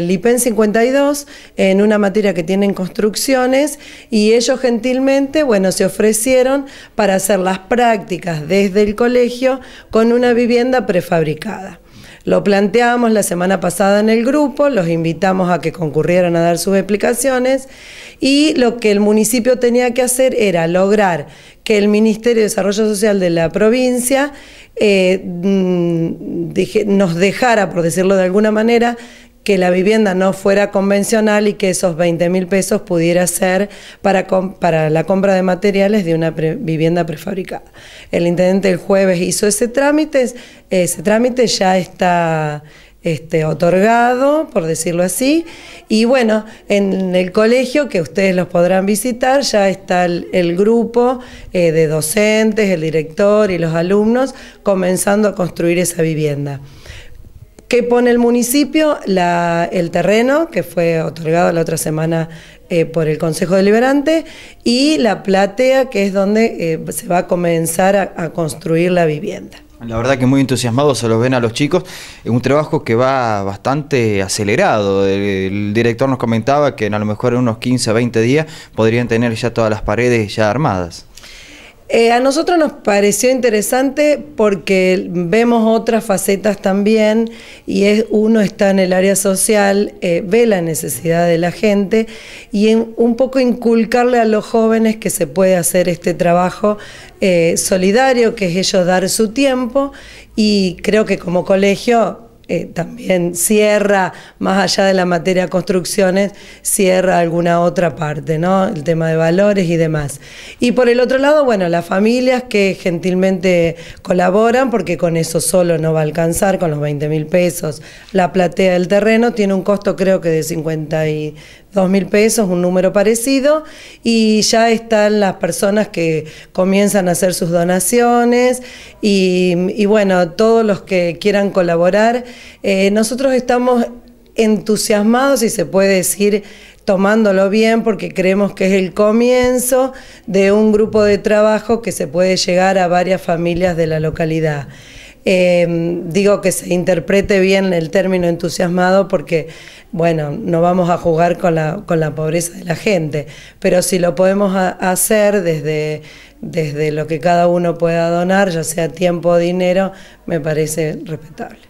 El IPEN e 52 en una materia que tienen construcciones y ellos gentilmente, bueno, se ofrecieron para hacer las prácticas desde el colegio con una vivienda prefabricada. Lo planteamos la semana pasada en el grupo, los invitamos a que concurrieran a dar sus explicaciones y lo que el municipio tenía que hacer era lograr que el Ministerio de Desarrollo Social de la provincia eh, mm, nos dejara, por decirlo de alguna manera, que la vivienda no fuera convencional y que esos 20 mil pesos pudiera ser para, para la compra de materiales de una vivienda prefabricada. El intendente el jueves hizo ese trámite, ese trámite ya está este, otorgado, por decirlo así, y bueno, en el colegio, que ustedes los podrán visitar, ya está el, grupo eh, de docentes, el director y los alumnos comenzando a construir esa vivienda que pone el municipio la, el terreno, que fue otorgado la otra semana eh, por el Consejo Deliberante, y la platea, que es donde eh, se va a comenzar a, construir la vivienda. La verdad que muy entusiasmados se los ven a los chicos, un trabajo que va bastante acelerado. El, director nos comentaba que en a lo mejor en unos 15 o 20 días podrían tener ya todas las paredes ya armadas. Eh, a nosotros nos pareció interesante porque vemos otras facetas también y es, uno está en el área social, eh, ve la necesidad de la gente y un poco inculcarle a los jóvenes que se puede hacer este trabajo eh, solidario, que es ellos dar su tiempo y creo que como colegio eh, también cierra, más allá de la materia construcciones, cierra alguna otra parte, ¿no? El tema de valores y demás. Y por el otro lado, bueno, las familias que gentilmente colaboran, porque con eso solo no va a alcanzar, con los 20 mil pesos, la platea del terreno tiene un costo creo que de 50 y dos mil pesos, un número parecido, y ya están las personas que comienzan a hacer sus donaciones y, bueno, todos los que quieran colaborar. Eh, nosotros estamos entusiasmados, y se puede decir, tomándolo bien, porque creemos que es el comienzo de un grupo de trabajo que se puede llegar a varias familias de la localidad. Eh, digo que se interprete bien el término entusiasmado porque, bueno, no vamos a jugar con la, con la pobreza de la gente, pero si lo podemos hacer desde, desde lo que cada uno pueda donar, ya sea tiempo o dinero, me parece respetable.